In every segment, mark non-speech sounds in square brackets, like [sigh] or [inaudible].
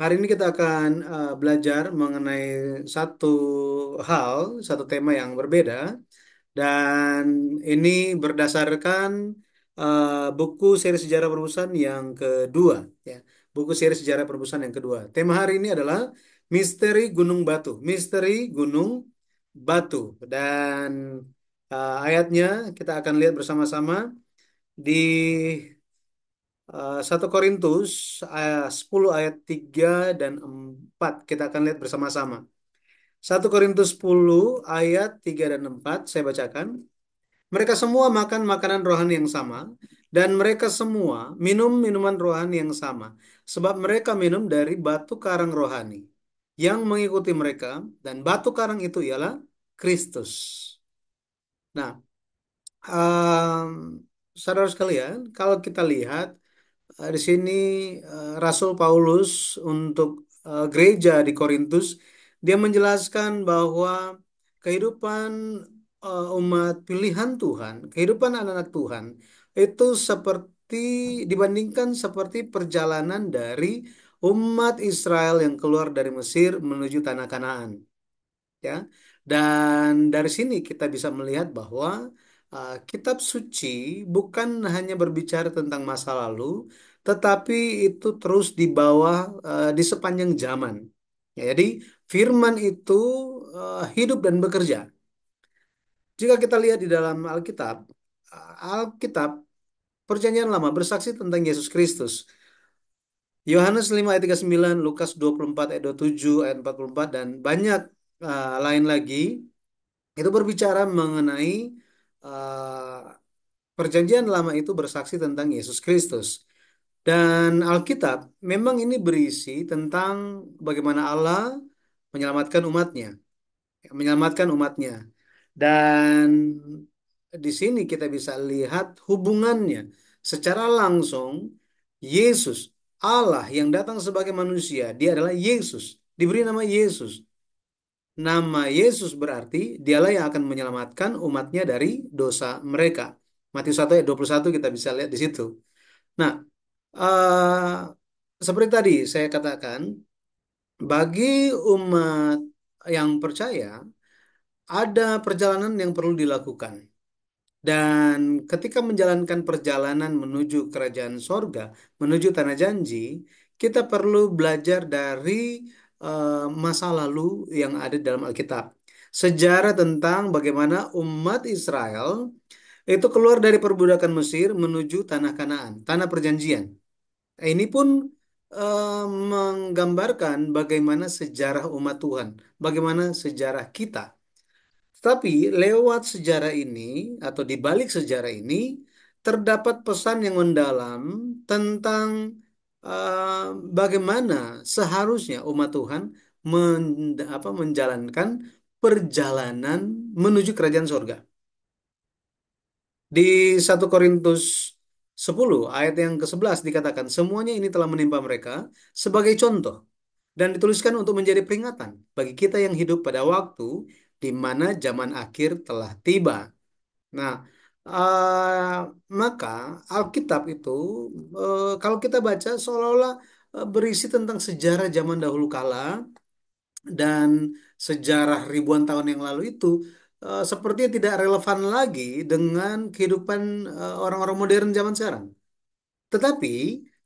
Hari ini kita akan uh, belajar mengenai satu hal, satu tema yang berbeda, dan ini berdasarkan uh, buku seri sejarah perbusan yang kedua, ya. Buku seri sejarah perbusan yang kedua. Tema hari ini adalah misteri Gunung Batu, misteri Gunung Batu, dan uh, ayatnya kita akan lihat bersama-sama di 1 eh, Korintus 10 ayat 3 dan 4 kita akan lihat bersama-sama. 1 Korintus 10 ayat 3 dan 4 saya bacakan. Mereka semua makan makanan rohani yang sama dan mereka semua minum minuman rohani yang sama sebab mereka minum dari batu karang rohani yang mengikuti mereka dan batu karang itu ialah Kristus. Nah, um, saudara sekalian, kalau kita lihat Eh, di sini eh, Rasul Paulus untuk eh, gereja di Korintus dia menjelaskan bahwa kehidupan umat pilihan Tuhan, kehidupan anak-anak Tuhan itu seperti dibandingkan seperti perjalanan dari umat Israel yang keluar dari Mesir menuju tanah Kanaan. Ya. Dan dari sini kita bisa melihat bahwa uh, kitab suci bukan hanya berbicara tentang masa lalu, tetapi itu terus dibawa uh, eh, di sepanjang zaman. Ya, jadi firman itu uh, hidup dan bekerja. Jika kita lihat di dalam Alkitab, eh, Alkitab Perjanjian Lama bersaksi tentang Yesus Kristus. Yohanes 5 ayat 39, Lukas 24 ayat 27, ayat 44 dan banyak uh, lain lagi itu berbicara mengenai uh, perjanjian lama itu bersaksi tentang Yesus Kristus. Dan Alkitab memang ini berisi tentang bagaimana Allah menyelamatkan umatnya, menyelamatkan umatnya. Dan di sini kita bisa lihat hubungannya secara langsung Yesus Allah yang datang sebagai manusia, dia adalah Yesus, diberi nama Yesus. Nama Yesus berarti dialah yang akan menyelamatkan umatnya dari dosa mereka. Matius 1 ayat 21 kita bisa lihat di situ. Nah, Uh, seperti tadi saya katakan, bagi umat yang percaya, ada perjalanan yang perlu dilakukan. Dan ketika menjalankan perjalanan menuju kerajaan sorga, menuju tanah janji, kita perlu belajar dari uh, masa lalu yang ada dalam Alkitab. Sejarah tentang bagaimana umat Israel itu keluar dari perbudakan Mesir menuju tanah Kanaan, tanah perjanjian. Ini pun uh, menggambarkan bagaimana sejarah umat Tuhan, bagaimana sejarah kita. Tapi lewat sejarah ini atau di balik sejarah ini terdapat pesan yang mendalam tentang uh, bagaimana seharusnya umat Tuhan men, apa, menjalankan perjalanan menuju kerajaan sorga. Di 1 Korintus 10 ayat yang ke-11 dikatakan semuanya ini telah menimpa mereka sebagai contoh dan dituliskan untuk menjadi peringatan bagi kita yang hidup pada waktu di mana zaman akhir telah tiba. Nah, uh, maka Alkitab itu uh, kalau kita baca seolah-olah uh, berisi tentang sejarah zaman dahulu kala dan sejarah ribuan tahun yang lalu itu Eh, sepertinya tidak relevan lagi dengan kehidupan orang eh, orang-orang modern zaman sekarang. Tetapi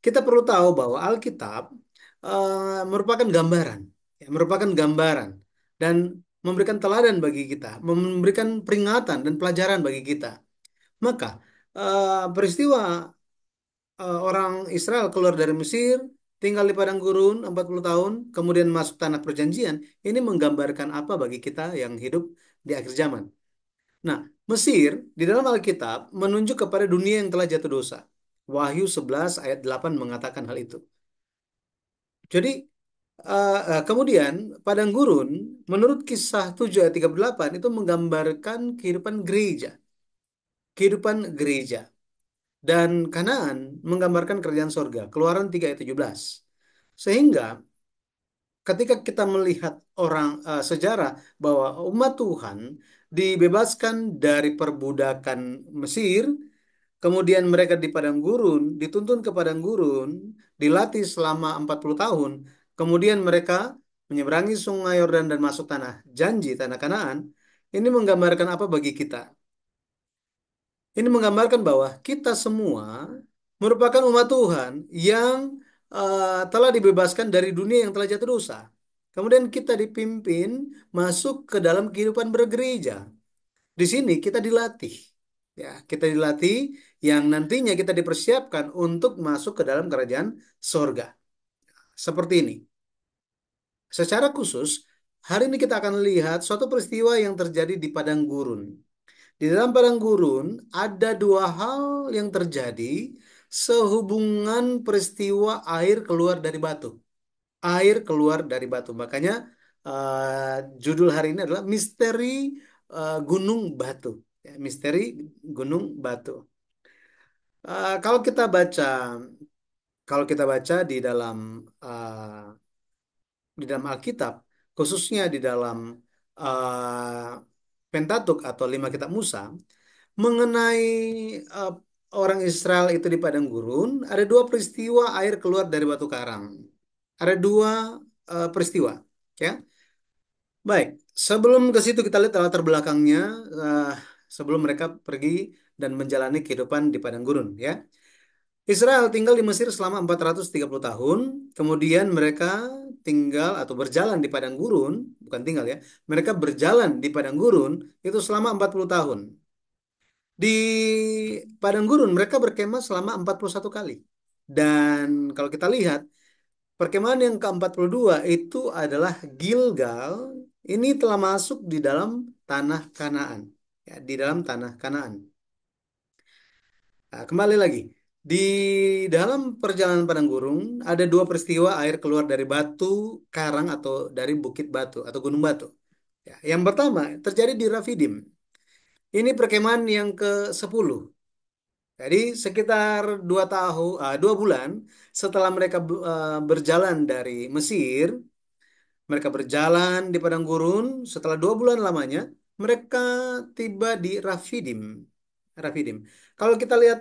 kita perlu tahu bahwa Alkitab uh, merupakan gambaran, ya, merupakan gambaran dan memberikan teladan bagi kita, memberikan peringatan dan pelajaran bagi kita. Maka uh, peristiwa uh, orang Israel keluar dari Mesir tinggal di padang gurun 40 tahun, kemudian masuk tanah perjanjian, ini menggambarkan apa bagi kita yang hidup di akhir zaman? Nah, Mesir di dalam Alkitab menunjuk kepada dunia yang telah jatuh dosa. Wahyu 11 ayat 8 mengatakan hal itu. Jadi uh, kemudian padang gurun menurut kisah 7 ayat 38 itu menggambarkan kehidupan gereja. Kehidupan gereja. Dan Kanaan menggambarkan kerajaan sorga, keluaran 3 ayat 17. Sehingga ketika kita melihat orang uh, sejarah bahwa umat Tuhan dibebaskan dari perbudakan Mesir, Kemudian mereka di padang gurun, dituntun ke padang gurun, dilatih selama 40 tahun. Kemudian mereka menyeberangi sungai Yordan dan masuk tanah janji, tanah Kanaan. Ini menggambarkan apa bagi kita? Ini menggambarkan bahwa kita semua merupakan umat Tuhan yang uh, telah dibebaskan dari dunia yang telah jatuh dosa. Kemudian kita dipimpin masuk ke dalam kehidupan bergereja. Di sini kita dilatih. Ya, kita dilatih yang nantinya kita dipersiapkan untuk masuk ke dalam kerajaan sorga. Seperti ini. Secara khusus, hari ini kita akan lihat suatu peristiwa yang terjadi di padang gurun. Di dalam padang gurun ada dua hal yang terjadi sehubungan peristiwa air keluar dari batu. Air keluar dari batu. Makanya uh, judul hari ini adalah misteri uh, gunung batu. Ya, misteri gunung batu. Uh, kalau kita baca kalau kita baca di dalam uh, di dalam Alkitab khususnya di dalam uh, Pentatuk atau lima kitab Musa mengenai uh, orang Israel itu di padang gurun ada dua peristiwa air keluar dari batu karang. Ada dua uh, peristiwa, ya. Baik, sebelum ke situ kita lihat latar belakangnya uh, sebelum mereka pergi dan menjalani kehidupan di padang gurun, ya. Israel tinggal di Mesir selama 430 tahun, kemudian mereka tinggal atau berjalan di padang gurun, bukan tinggal ya, mereka berjalan di padang gurun itu selama 40 tahun. Di padang gurun mereka berkemah selama 41 kali. Dan kalau kita lihat, perkemahan yang ke-42 itu adalah Gilgal, ini telah masuk di dalam tanah Kanaan. Ya, di dalam tanah Kanaan. Nah, kembali lagi, di dalam perjalanan padang gurung ada dua peristiwa air keluar dari batu karang atau dari bukit batu atau gunung batu. Ya, yang pertama terjadi di Rafidim. Ini perkemahan yang ke-10. Jadi sekitar dua tahun, uh, eh, dua bulan setelah mereka uh, berjalan dari Mesir, mereka berjalan di padang gurun. Setelah dua bulan lamanya, mereka tiba di Rafidim. Rafidim. Kalau kita lihat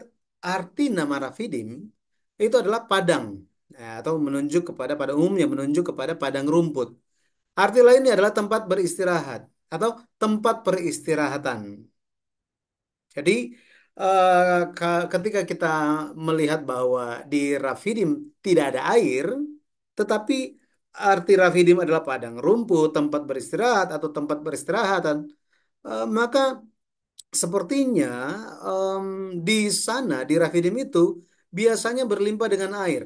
arti nama Rafidim itu adalah padang ya, atau menunjuk kepada pada umumnya menunjuk kepada padang rumput. Arti lainnya adalah tempat beristirahat atau tempat peristirahatan. Jadi eh, ketika kita melihat bahwa di Rafidim tidak ada air, tetapi arti Rafidim adalah padang rumput, tempat beristirahat atau tempat peristirahatan, eh, maka sepertinya um, di sana di Rafidim itu biasanya berlimpah dengan air.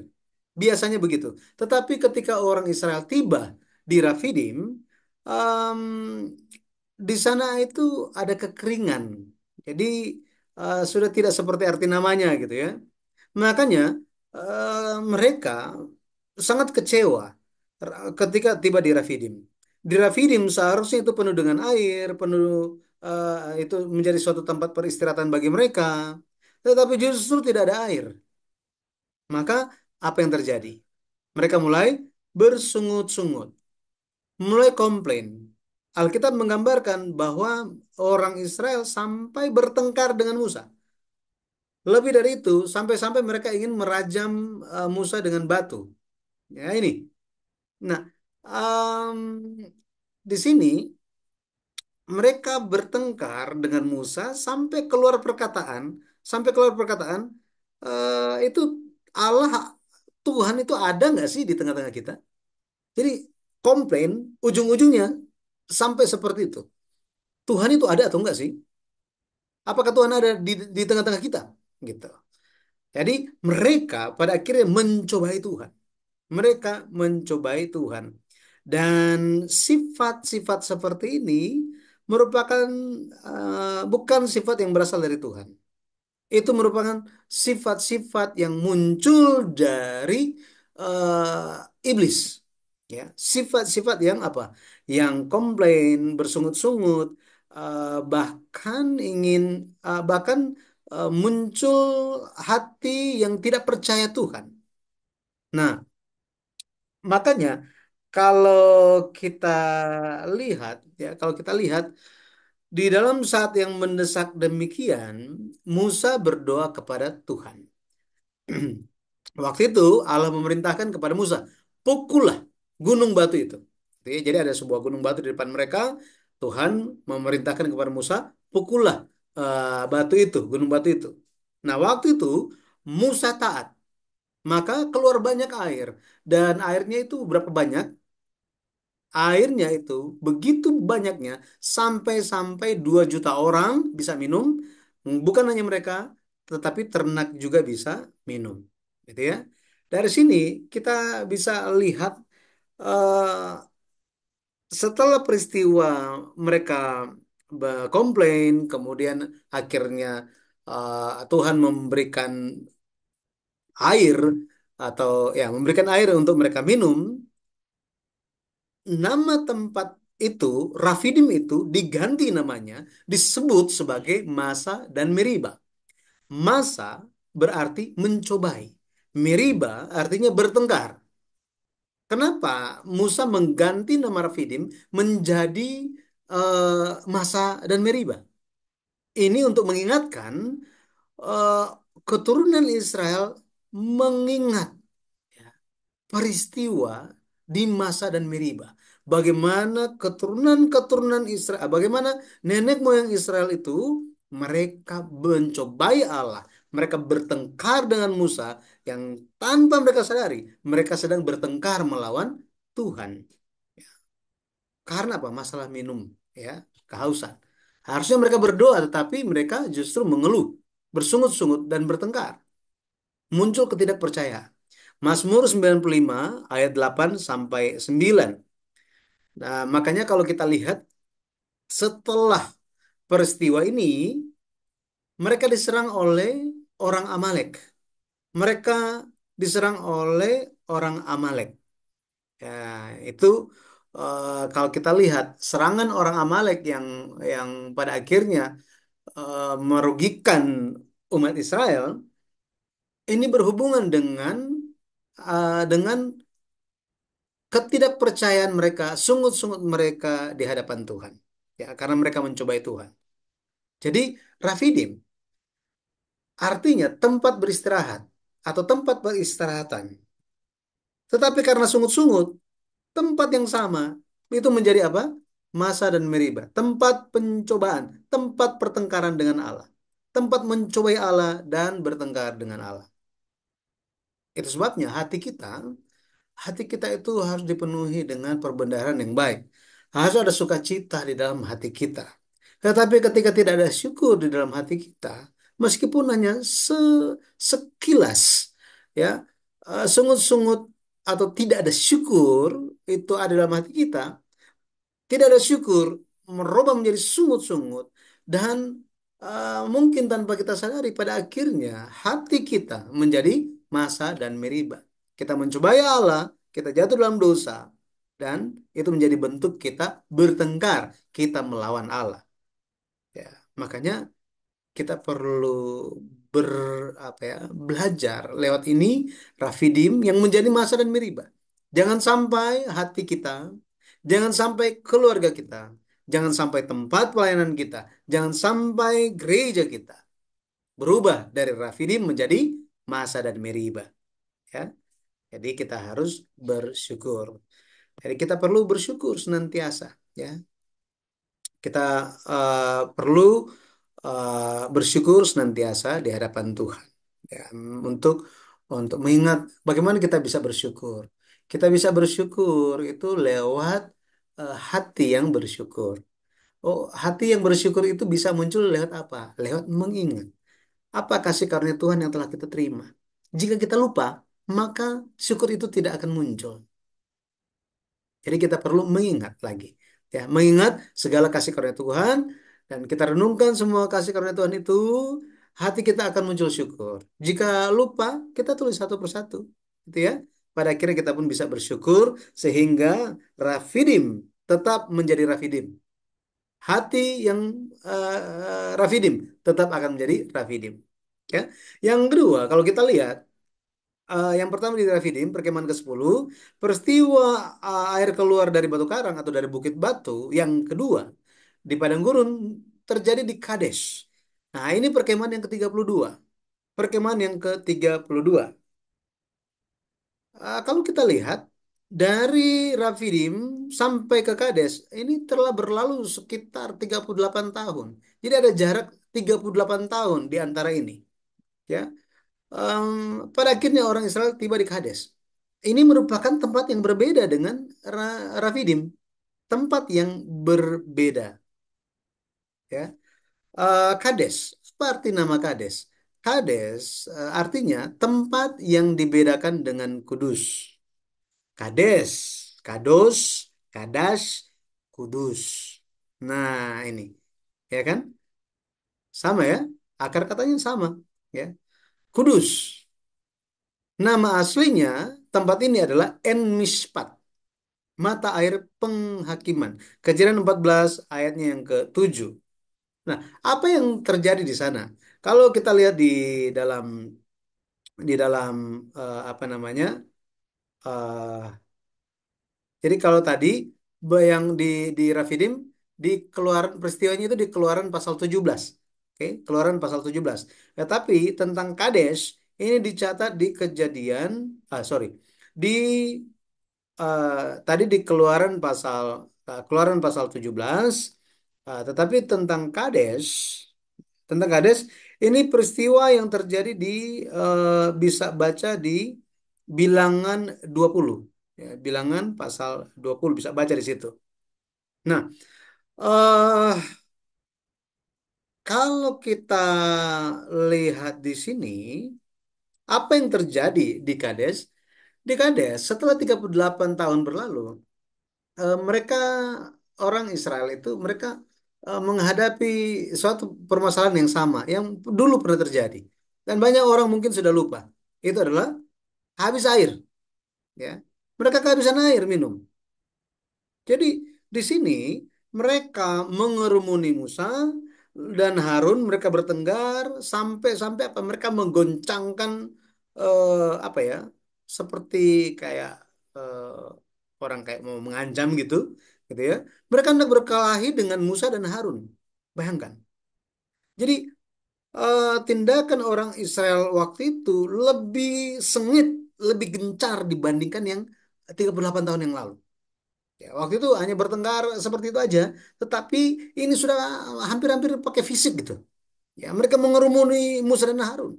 Biasanya begitu. Tetapi ketika orang Israel tiba di Rafidim, um, di sana itu ada kekeringan. Jadi uh, sudah tidak seperti arti namanya gitu ya. Makanya uh, mereka sangat kecewa ketika tiba di Rafidim. Di Rafidim seharusnya itu penuh dengan air, penuh uh, itu menjadi suatu tempat peristirahatan bagi mereka, tetapi justru tidak ada air. Maka apa yang terjadi? Mereka mulai bersungut-sungut, mulai komplain. Alkitab menggambarkan bahwa orang Israel sampai bertengkar dengan Musa. Lebih dari itu, sampai-sampai mereka ingin merajam uh, Musa dengan batu. Ya ini. Nah, um, di sini mereka bertengkar dengan Musa sampai keluar perkataan, sampai keluar perkataan uh, itu Allah Tuhan itu ada nggak sih di tengah-tengah kita? Jadi komplain ujung-ujungnya sampai seperti itu. Tuhan itu ada atau enggak sih? Apakah Tuhan ada di di tengah-tengah kita? Gitu. Jadi mereka pada akhirnya mencobai Tuhan. Mereka mencobai Tuhan. Dan sifat-sifat seperti ini merupakan uh, bukan sifat yang berasal dari Tuhan. Itu merupakan sifat-sifat yang muncul dari uh, iblis. Ya, sifat-sifat yang apa? Yang komplain, bersungut-sungut, uh, bahkan ingin uh, bahkan uh, muncul hati yang tidak percaya Tuhan. Nah, makanya kalau kita lihat ya kalau kita lihat di dalam saat yang mendesak demikian Musa berdoa kepada Tuhan. [clears throat] Waktu itu Allah memerintahkan kepada Musa, pukullah gunung batu itu. Jadi ada sebuah gunung batu di depan mereka, Tuhan memerintahkan kepada Musa, pukullah uh, batu itu, gunung batu itu. Nah, waktu itu Musa taat maka keluar banyak air dan airnya itu berapa banyak airnya itu begitu banyaknya sampai-sampai 2 juta orang bisa minum. Bukan hanya mereka, tetapi ternak juga bisa minum. Gitu ya. Dari sini kita bisa lihat uh, setelah peristiwa mereka komplain, kemudian akhirnya uh, Tuhan memberikan air atau ya memberikan air untuk mereka minum nama tempat itu, Rafidim itu diganti namanya, disebut sebagai Masa dan Meriba. Masa berarti mencobai. Meriba artinya bertengkar. Kenapa Musa mengganti nama Rafidim menjadi uh, Masa dan Meriba? Ini untuk mengingatkan uh, keturunan Israel mengingat ya, peristiwa di Masa dan Meriba. Bagaimana keturunan-keturunan Israel, bagaimana nenek moyang Israel itu mereka mencobai Allah, mereka bertengkar dengan Musa yang tanpa mereka sadari mereka sedang bertengkar melawan Tuhan. Ya. Karena apa? Masalah minum, ya, kehausan. Harusnya mereka berdoa tetapi mereka justru mengeluh, bersungut-sungut dan bertengkar. Muncul ketidakpercayaan. Mazmur 95 ayat 8 sampai 9. Nah, makanya kalau kita lihat setelah peristiwa ini mereka diserang oleh orang Amalek. Mereka diserang oleh orang Amalek. Ya, itu Uh, kalau kita lihat serangan orang Amalek yang yang pada akhirnya uh, merugikan umat Israel ini berhubungan dengan Eh, dengan ketidakpercayaan mereka, sungut-sungut mereka di hadapan Tuhan. Ya, karena mereka mencobai Tuhan. Jadi Rafidim artinya tempat beristirahat atau tempat beristirahatan, Tetapi karena sungut-sungut, tempat yang sama itu menjadi apa? Masa dan meriba, tempat pencobaan, tempat pertengkaran dengan Allah, tempat mencobai Allah dan bertengkar dengan Allah. Itu sebabnya hati kita, hati kita itu harus dipenuhi dengan perbendaharaan yang baik. Harus ada sukacita di dalam hati kita. Tetapi ketika tidak ada syukur di dalam hati kita, meskipun hanya se sekilas, ya eh, sungut-sungut atau tidak ada syukur itu ada dalam hati kita, tidak ada syukur merubah menjadi sungut-sungut dan uh, mungkin tanpa kita sadari pada akhirnya hati kita menjadi masa, dan meriba. Kita mencobai ya Allah, kita jatuh dalam dosa, dan itu menjadi bentuk kita bertengkar, kita melawan Allah. Ya, makanya kita perlu ber apa ya belajar lewat ini rafidim yang menjadi masa dan meriba. Jangan sampai hati kita, jangan sampai keluarga kita, jangan sampai tempat pelayanan kita, jangan sampai gereja kita berubah dari rafidim menjadi masa dan meriba. Ya. Jadi kita harus bersyukur. Jadi kita perlu bersyukur senantiasa, ya. Kita uh, perlu uh, bersyukur senantiasa di hadapan Tuhan. Ya, untuk untuk mengingat bagaimana kita bisa bersyukur. Kita bisa bersyukur itu lewat uh, hati yang bersyukur. Oh, hati yang bersyukur itu bisa muncul lewat apa? Lewat mengingat apa kasih karunia Tuhan yang telah kita terima. Jika kita lupa, maka syukur itu tidak akan muncul. Jadi kita perlu mengingat lagi. Ya, mengingat segala kasih karunia Tuhan dan kita renungkan semua kasih karunia Tuhan itu, hati kita akan muncul syukur. Jika lupa, kita tulis satu persatu, gitu ya. Pada akhirnya kita pun bisa bersyukur sehingga Rafidim tetap menjadi Rafidim hati yang uh, eh, rafidim tetap akan menjadi rafidim. Ya. Yang kedua, kalau kita lihat uh, yang pertama di Rafidim, perkemahan ke-10, peristiwa uh, air keluar dari batu karang atau dari bukit batu, yang kedua di padang gurun terjadi di Kadesh. Nah, ini perkemahan yang ke-32. Perkemahan yang ke-32. Uh, kalau kita lihat dari Rafidim sampai ke Kades ini telah berlalu sekitar 38 tahun. Jadi ada jarak 38 tahun di antara ini. Ya. Um, pada akhirnya orang Israel tiba di Kades. Ini merupakan tempat yang berbeda dengan Ra Rafidim. Tempat yang berbeda. Ya. Uh, Kades. Apa arti nama Kades? Kades uh, artinya tempat yang dibedakan dengan kudus kades, kados, kadas, kudus. Nah, ini. Ya kan? Sama ya? Akar katanya sama, ya. Kudus. Nama aslinya tempat ini adalah En Mishpat. Mata air penghakiman. Kejadian 14 ayatnya yang ke-7. Nah, apa yang terjadi di sana? Kalau kita lihat di dalam di dalam uh, apa namanya? Uh, jadi kalau tadi yang di di Rafidim di keluaran peristiwanya itu di keluaran pasal 17. Oke, keluaran pasal 17. Tetapi ya, tentang Kadesh ini dicatat di kejadian ah sorry. Di uh, tadi di keluaran pasal uh, keluaran pasal 17 uh, tetapi tentang kades tentang kades ini peristiwa yang terjadi di uh, bisa baca di bilangan 20 ya, bilangan pasal 20 bisa baca di situ. Nah, uh, kalau kita lihat di sini apa yang terjadi di Kades? Di Kades setelah 38 tahun berlalu uh, mereka orang Israel itu mereka uh, menghadapi suatu permasalahan yang sama yang dulu pernah terjadi dan banyak orang mungkin sudah lupa. Itu adalah habis air. Ya. Mereka kehabisan air minum. Jadi di sini mereka mengerumuni Musa dan Harun mereka bertengkar sampai-sampai apa mereka menggoncangkan eh, apa ya seperti kayak eh, orang kayak mau mengancam gitu gitu ya mereka hendak berkelahi dengan Musa dan Harun bayangkan jadi eh, tindakan orang Israel waktu itu lebih sengit lebih gencar dibandingkan yang 38 tahun yang lalu. Ya, waktu itu hanya bertengkar seperti itu aja, tetapi ini sudah hampir-hampir pakai fisik gitu. Ya, mereka mengerumuni Musa dan Harun.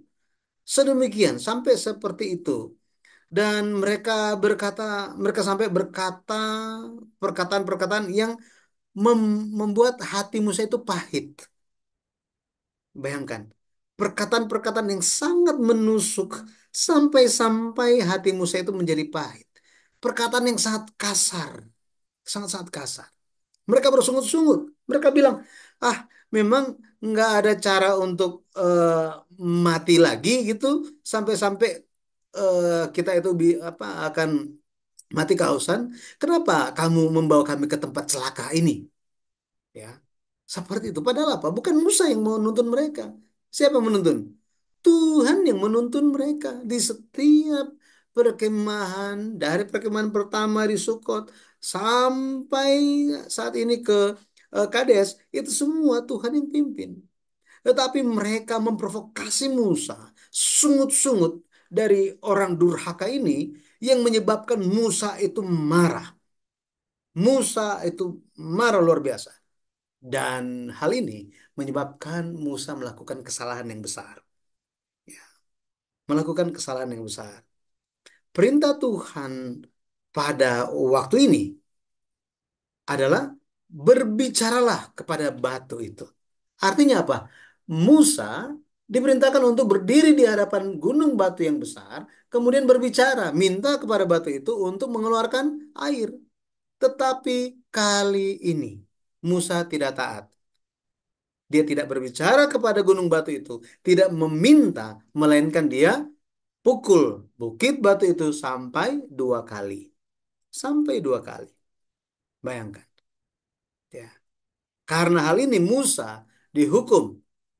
Sedemikian sampai seperti itu. Dan mereka berkata, mereka sampai berkata perkataan-perkataan yang mem membuat hati Musa itu pahit. Bayangkan, perkataan-perkataan yang sangat menusuk Sampai-sampai hati Musa itu menjadi pahit. Perkataan yang sangat kasar. Sangat-sangat kasar. Mereka bersungut-sungut. Mereka bilang, ah memang nggak ada cara untuk uh, mati lagi gitu. Sampai-sampai uh, kita itu bi apa akan mati kehausan. Kenapa kamu membawa kami ke tempat celaka ini? Ya, seperti itu. Padahal apa? Bukan Musa yang menuntun mereka. Siapa menuntun? Tuhan yang menuntun mereka di setiap perkemahan dari perkemahan pertama di Sukot sampai saat ini ke eh, Kades itu semua Tuhan yang pimpin. Tetapi mereka memprovokasi Musa sungut-sungut dari orang durhaka ini yang menyebabkan Musa itu marah. Musa itu marah luar biasa. Dan hal ini menyebabkan Musa melakukan kesalahan yang besar melakukan kesalahan yang besar. Perintah Tuhan pada waktu ini adalah berbicaralah kepada batu itu. Artinya apa? Musa diperintahkan untuk berdiri di hadapan gunung batu yang besar, kemudian berbicara, minta kepada batu itu untuk mengeluarkan air. Tetapi kali ini Musa tidak taat. Dia tidak berbicara kepada gunung batu itu, tidak meminta, melainkan dia pukul bukit batu itu sampai dua kali. Sampai dua kali. Bayangkan. Ya. Karena hal ini Musa dihukum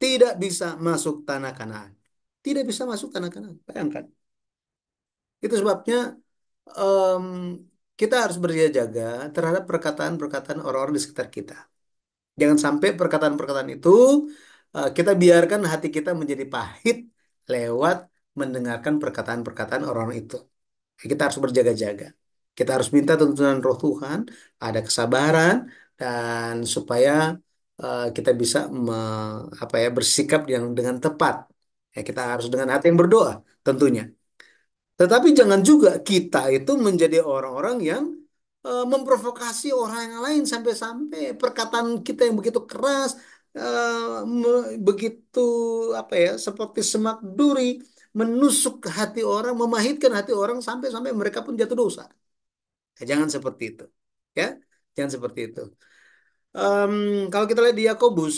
tidak bisa masuk tanah Kanaan. Tidak bisa masuk tanah Kanaan. Bayangkan. Itu sebabnya um, kita harus berjaga jaga terhadap perkataan-perkataan orang-orang di sekitar kita. Jangan sampai perkataan-perkataan itu uh, kita biarkan hati kita menjadi pahit lewat mendengarkan perkataan-perkataan orang itu. Kita harus berjaga-jaga. Kita harus minta tuntunan roh Tuhan, ada kesabaran, dan supaya uh, kita bisa me, apa ya bersikap yang dengan tepat. Ya, kita harus dengan hati yang berdoa tentunya. Tetapi jangan juga kita itu menjadi orang-orang yang Eh, memprovokasi orang yang lain sampai-sampai perkataan kita yang begitu keras eh, begitu apa ya seperti semak duri menusuk hati orang memahitkan hati orang sampai-sampai mereka pun jatuh dosa nah, jangan seperti itu ya jangan seperti itu um, kalau kita lihat di Yakobus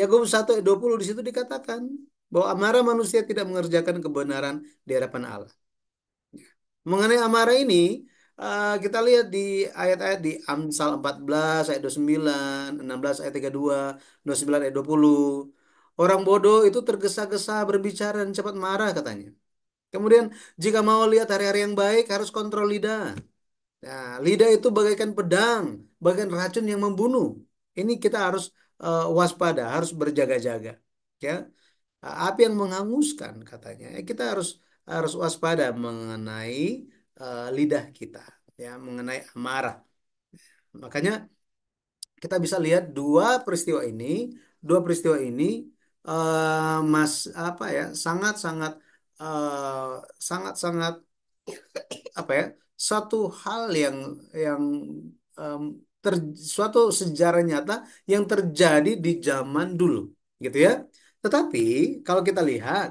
Yakobus 1 ayat 20 di situ dikatakan bahwa amarah manusia tidak mengerjakan kebenaran di hadapan Allah. Mengenai amarah ini, Uh, kita lihat di ayat-ayat di Amsal 14 ayat 29, 16 ayat 32, 29 ayat 20. Orang bodoh itu tergesa-gesa berbicara dan cepat marah katanya. Kemudian jika mau lihat hari-hari yang baik harus kontrol lidah. Nah, lidah itu bagaikan pedang, bagaikan racun yang membunuh. Ini kita harus uh, waspada, harus berjaga-jaga, ya. Api yang menghanguskan katanya. Ya, kita harus harus waspada mengenai Eh, lidah kita ya mengenai amarah. Makanya kita bisa lihat dua peristiwa ini, dua peristiwa ini uh, mas apa ya sangat-sangat uh, sangat-sangat apa ya satu hal yang yang um, ter, suatu sejarah nyata yang terjadi di zaman dulu gitu ya tetapi kalau kita lihat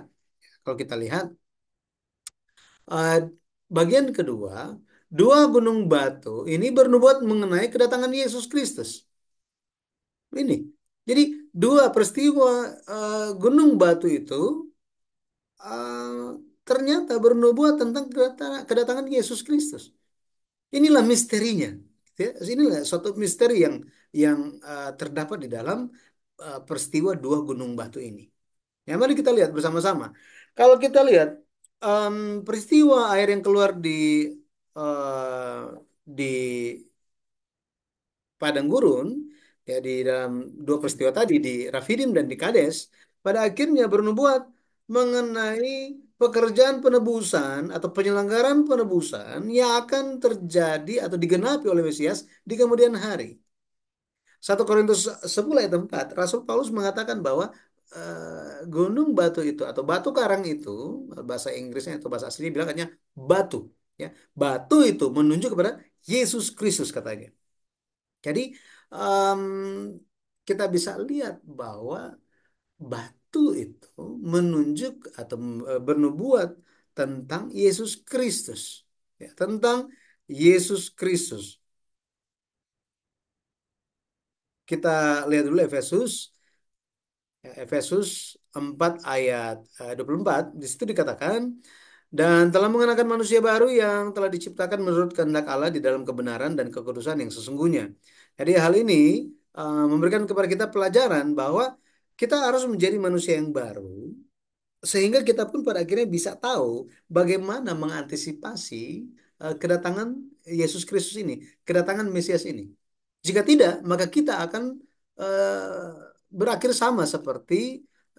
kalau kita lihat uh, Bagian kedua, dua gunung batu ini bernubuat mengenai kedatangan Yesus Kristus. Ini. Jadi dua peristiwa uh, gunung batu itu uh, ternyata bernubuat tentang kedatangan Yesus Kristus. Inilah misterinya. Ya, inilah suatu misteri yang yang uh, terdapat di dalam uh, peristiwa dua gunung batu ini. Ya, mari kita lihat bersama-sama. Kalau kita lihat um, peristiwa air yang keluar di uh, di padang gurun ya di dalam dua peristiwa tadi di Rafidim dan di Kades pada akhirnya bernubuat mengenai pekerjaan penebusan atau penyelenggaraan penebusan yang akan terjadi atau digenapi oleh Mesias di kemudian hari. 1 Korintus 10 ayat 4, Rasul Paulus mengatakan bahwa Eh, gunung batu itu atau batu karang itu bahasa Inggrisnya atau bahasa aslinya bilang katanya batu ya batu itu menunjuk kepada Yesus Kristus katanya jadi um, kita bisa lihat bahwa batu itu menunjuk atau eh, bernubuat tentang Yesus Kristus ya, tentang Yesus Kristus kita lihat dulu Efesus Efesus 4 ayat 24 eh, di situ dikatakan dan telah mengenakan manusia baru yang telah diciptakan menurut kehendak Allah di dalam kebenaran dan kekudusan yang sesungguhnya. Jadi hal ini uh, memberikan kepada kita pelajaran bahwa kita harus menjadi manusia yang baru sehingga kita pun pada akhirnya bisa tahu bagaimana mengantisipasi uh, kedatangan Yesus Kristus ini, kedatangan Mesias ini. Jika tidak, maka kita akan uh, berakhir sama seperti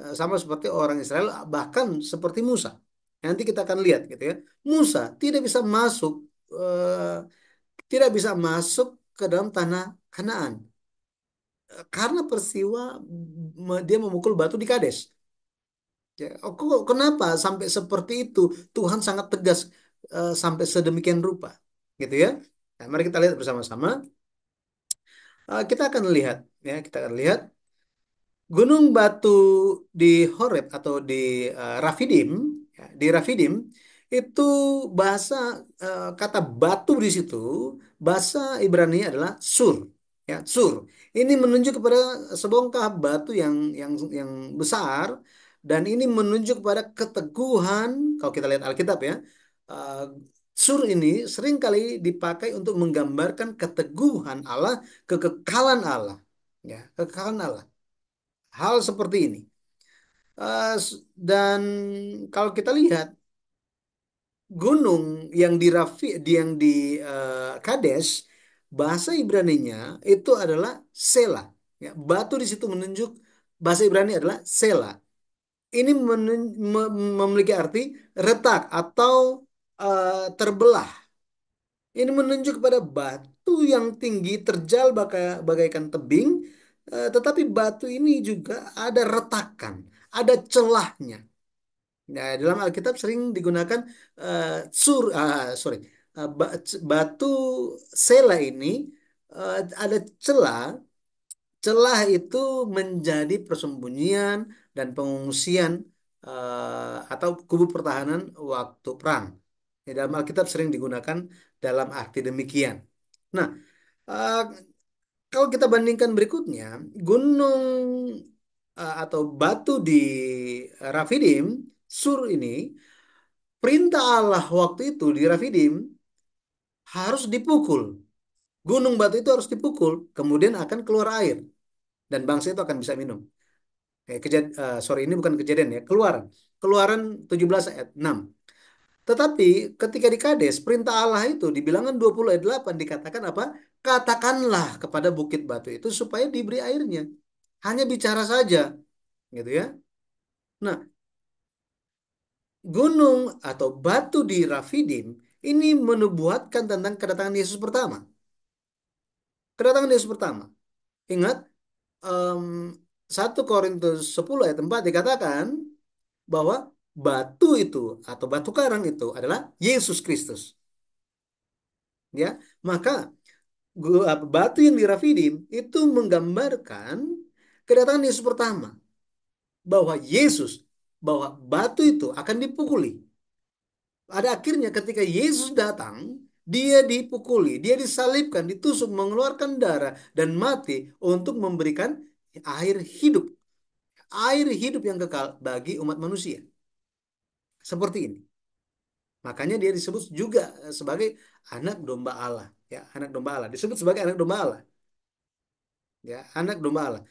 eh, sama seperti orang Israel bahkan seperti Musa. Nanti kita akan lihat gitu ya. Musa tidak bisa masuk eh, tidak bisa masuk ke dalam tanah Kanaan. Eh, karena peristiwa dia memukul batu di Kades. Ya, oh, kok kenapa sampai seperti itu? Tuhan sangat tegas eh, sampai sedemikian rupa, gitu ya. Nah, mari kita lihat bersama-sama. Eh, kita akan lihat ya, kita akan lihat Gunung batu di Horeb atau di uh, Rafidim, ya, di Rafidim itu bahasa uh, kata batu di situ bahasa Ibrani adalah sur, ya sur. Ini menunjuk kepada sebongkah batu yang yang yang besar dan ini menunjuk kepada keteguhan kalau kita lihat Alkitab ya. Uh, Sur ini seringkali dipakai untuk menggambarkan keteguhan Allah, kekekalan Allah, ya, kekekalan Allah hal seperti ini. Eh, dan kalau kita lihat gunung yang di Rafi, yang di eh, Kades bahasa Ibrani-nya itu adalah Sela. Ya, batu di situ menunjuk bahasa Ibrani adalah Sela. Ini memiliki arti retak atau eh, terbelah. Ini menunjuk kepada batu yang tinggi terjal bagaikan tebing Eh, tetapi batu ini juga ada retakan, ada celahnya. Nah, dalam Alkitab sering digunakan uh, sur, uh, sorry, uh, batu sela ini uh, ada celah. Celah itu menjadi persembunyian dan pengungsian uh, atau kubu pertahanan waktu perang. Ya, dalam Alkitab sering digunakan dalam arti demikian. Nah, uh, kalau kita bandingkan berikutnya, gunung uh, atau batu di eh, Rafidim, sur ini, perintah Allah waktu itu di Rafidim harus dipukul. Gunung batu itu harus dipukul, kemudian akan keluar air. Dan bangsa itu akan bisa minum. Eh, kejad, uh, eh, sorry, ini bukan kejadian ya, keluaran. Keluaran 17 ayat 6. Tetapi ketika di Kades, perintah Allah itu dibilangkan 20 ayat 8 dikatakan apa? Katakanlah kepada bukit batu itu supaya diberi airnya. Hanya bicara saja. Gitu ya. Nah, gunung atau batu di Rafidim ini menubuatkan tentang kedatangan Yesus pertama. Kedatangan Yesus pertama. Ingat, um, 1 Korintus 10 ayat 4 dikatakan bahwa batu itu atau batu karang itu adalah Yesus Kristus. Ya, maka eh, batu yang di itu menggambarkan kedatangan Yesus pertama bahwa Yesus bahwa batu itu akan dipukuli. Pada akhirnya ketika Yesus datang, dia dipukuli, dia disalibkan, ditusuk, mengeluarkan darah dan mati untuk memberikan air hidup. Air hidup yang kekal bagi umat manusia seperti ini. Makanya dia disebut juga eh, sebagai anak domba Allah, ya, anak domba Allah. Disebut sebagai anak domba Allah. Ya, anak domba Allah.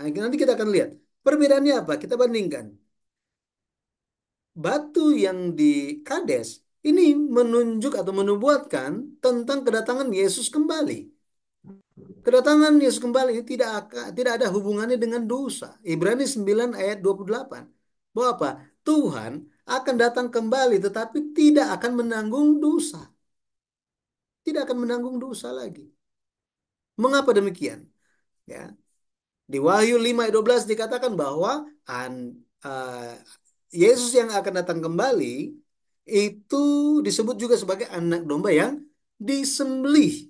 Nah, nanti kita akan lihat perbedaannya apa? Kita bandingkan. Batu yang di Kades ini menunjuk atau menubuatkan tentang kedatangan Yesus kembali. Kedatangan Yesus kembali ini tidak tidak ada hubungannya dengan dosa. Ibrani 9 ayat 28. Bahwa apa? Tuhan akan datang kembali tetapi tidak akan menanggung dosa. Tidak akan menanggung dosa lagi. Mengapa demikian? Ya. Di Wahyu 5 ayat 12 dikatakan bahwa an, uh, Yesus yang akan datang kembali itu disebut juga sebagai anak domba yang disembelih.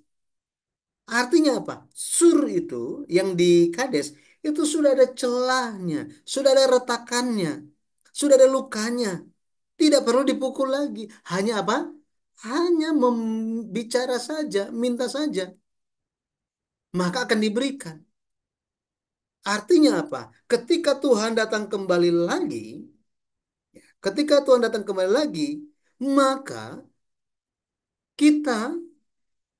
Artinya apa? Sur itu yang di Kades itu sudah ada celahnya, sudah ada retakannya, sudah ada lukanya. Tidak perlu dipukul lagi. Hanya apa? Hanya membicara saja, minta saja. Maka akan diberikan. Artinya apa? Ketika Tuhan datang kembali lagi, ya, ketika Tuhan datang kembali lagi, maka kita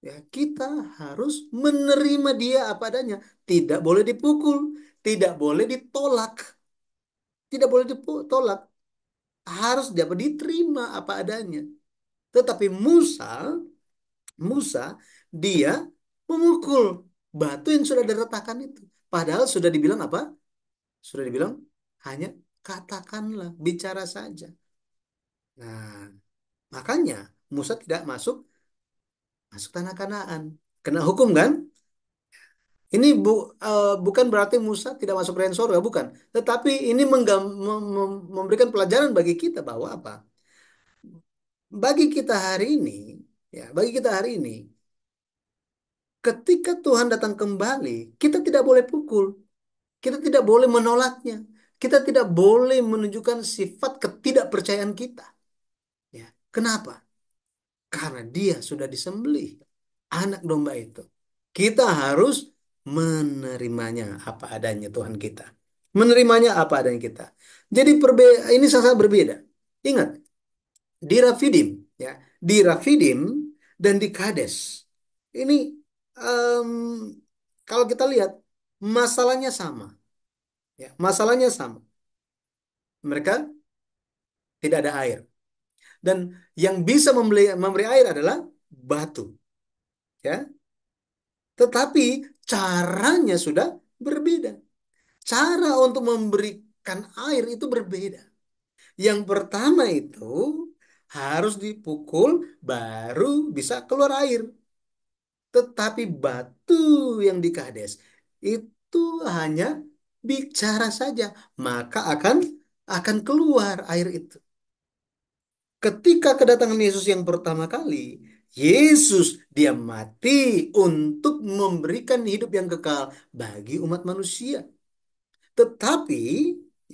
ya kita harus menerima dia apa adanya. Tidak boleh dipukul, tidak boleh ditolak. Tidak boleh ditolak. Harus dapat diterima apa adanya. Tetapi Musa, Musa dia memukul batu yang sudah diretakan itu. Padahal sudah dibilang apa? Sudah dibilang hanya katakanlah, bicara saja. Nah, makanya Musa tidak masuk masuk tanah Kanaan. Kena hukum kan? Ini bu, uh, bukan berarti Musa tidak masuk ke surga, ya, bukan. Tetapi ini menggam, mem, mem, memberikan pelajaran bagi kita bahwa apa? Bagi kita hari ini, ya, bagi kita hari ini, ketika Tuhan datang kembali, kita tidak boleh pukul, kita tidak boleh menolaknya, kita tidak boleh menunjukkan sifat ketidakpercayaan kita. Ya, kenapa? Karena Dia sudah disembelih, anak domba itu. Kita harus menerimanya apa adanya Tuhan kita. Menerimanya apa adanya kita. Jadi perbe ini sangat berbeda. Ingat, di Rafidim, ya, di Rafidim dan di Kades. Ini um, kalau kita lihat masalahnya sama. Ya, masalahnya sama. Mereka tidak ada air. Dan yang bisa membeli, memberi air adalah batu. Ya, tetapi caranya sudah berbeda. Cara untuk memberikan air itu berbeda. Yang pertama itu harus dipukul baru bisa keluar air. Tetapi batu yang di Kades itu hanya bicara saja, maka akan akan keluar air itu. Ketika kedatangan Yesus yang pertama kali, Yesus dia mati untuk memberikan hidup yang kekal bagi umat manusia. Tetapi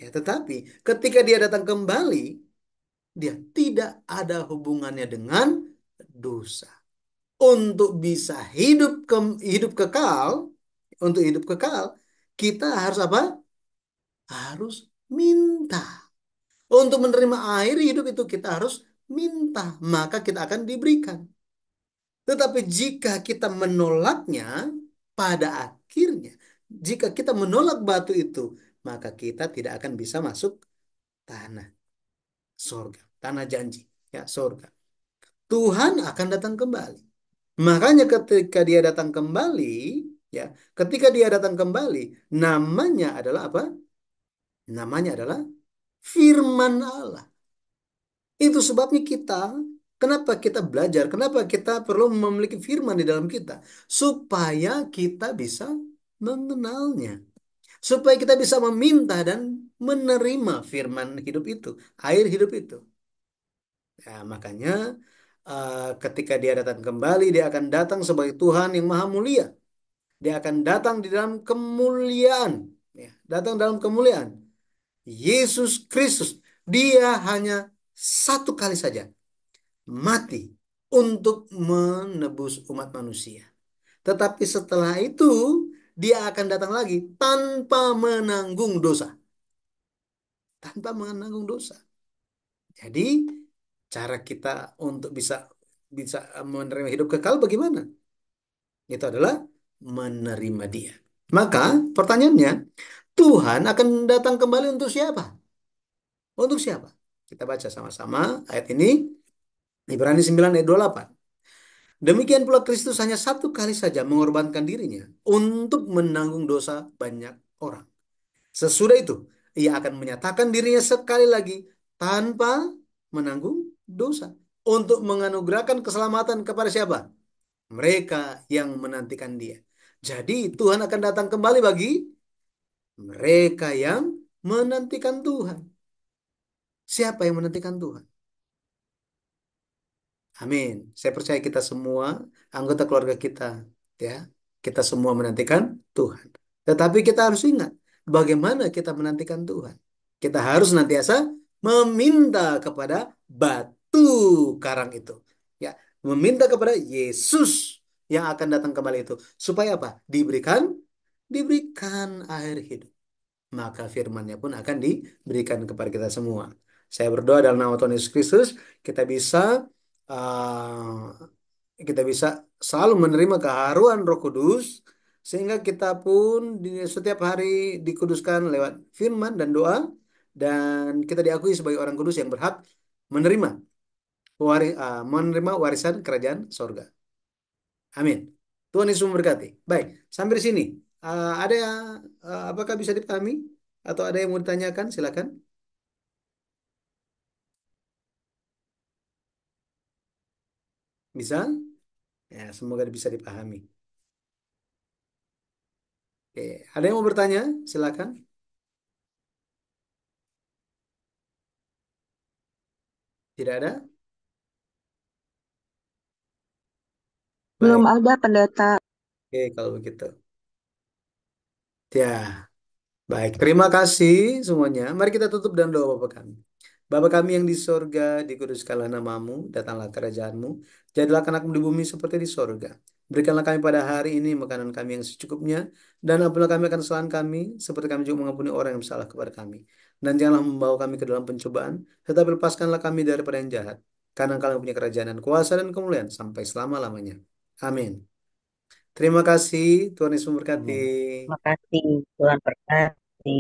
ya tetapi ketika dia datang kembali dia tidak ada hubungannya dengan dosa. Untuk bisa hidup ke, hidup kekal, untuk hidup kekal kita harus apa? Harus minta. Untuk menerima air hidup itu kita harus minta, maka kita akan diberikan. Tetapi jika kita menolaknya, pada akhirnya jika kita menolak batu itu, maka kita tidak akan bisa masuk tanah sorga, tanah janji, ya sorga. Tuhan akan datang kembali. Makanya ketika dia datang kembali, ya, ketika dia datang kembali, namanya adalah apa? Namanya adalah firman Allah. Itu sebabnya kita Kenapa kita belajar? Kenapa kita perlu memiliki firman di dalam kita? Supaya kita bisa mengenalnya. Supaya kita bisa meminta dan menerima firman hidup itu, air hidup itu. Ya, makanya uh, ketika dia datang kembali, dia akan datang sebagai Tuhan yang maha mulia. Dia akan datang di dalam kemuliaan. Ya, datang dalam kemuliaan. Yesus Kristus, dia hanya satu kali saja mati untuk menebus umat manusia. Tetapi setelah itu dia akan datang lagi tanpa menanggung dosa. Tanpa menanggung dosa. Jadi cara kita untuk bisa bisa menerima hidup kekal bagaimana? Itu adalah menerima dia. Maka pertanyaannya, Tuhan akan datang kembali untuk siapa? Untuk siapa? Kita baca sama-sama ayat ini. Ibrani 9 ayat 28. Demikian pula Kristus hanya satu kali saja mengorbankan dirinya untuk menanggung dosa banyak orang. Sesudah itu, ia akan menyatakan dirinya sekali lagi tanpa menanggung dosa untuk menganugerahkan keselamatan kepada siapa? Mereka yang menantikan dia. Jadi Tuhan akan datang kembali bagi mereka yang menantikan Tuhan. Siapa yang menantikan Tuhan? Amin. Saya percaya kita semua, anggota keluarga kita, ya, kita semua menantikan Tuhan. Tetapi kita harus ingat bagaimana kita menantikan Tuhan. Kita harus nantiasa meminta kepada batu karang itu, ya, meminta kepada Yesus yang akan datang kembali itu supaya apa? Diberikan diberikan akhir hidup. Maka firman-Nya pun akan diberikan kepada kita semua. Saya berdoa dalam nama Tuhan Yesus Kristus, kita bisa Eh, kita bisa selalu menerima keharuan Roh Kudus sehingga kita pun di, setiap hari dikuduskan lewat firman dan doa dan kita diakui sebagai orang kudus yang berhak menerima waris, uh, eh, menerima warisan kerajaan sorga. Amin. Tuhan Yesus memberkati. Baik, sampai sini. Uh, ada uh, apakah bisa dipahami atau ada yang mau ditanyakan? Silakan. bisa ya, semoga bisa dipahami. Oke, ada yang mau bertanya? Silakan. Tidak ada? Belum ada pendeta. Oke, kalau begitu. Ya, baik. Terima kasih semuanya. Mari kita tutup dan doa Bapak kami. Bapa kami yang di sorga, dikuduskanlah namamu, datanglah kerajaanmu, jadilah kenakan di bumi seperti di sorga. Berikanlah kami pada hari ini makanan kami yang secukupnya, dan ampunilah kami akan kesalahan kami, seperti kami juga mengampuni orang yang bersalah kepada kami. Dan janganlah membawa kami ke dalam pencobaan, tetapi lepaskanlah kami daripada yang jahat. Karena kalian punya kerajaan dan kuasa dan kemuliaan sampai selama-lamanya. Amin. Terima kasih, Tuhan Yesus memberkati. Terima kasih, Tuhan berkati.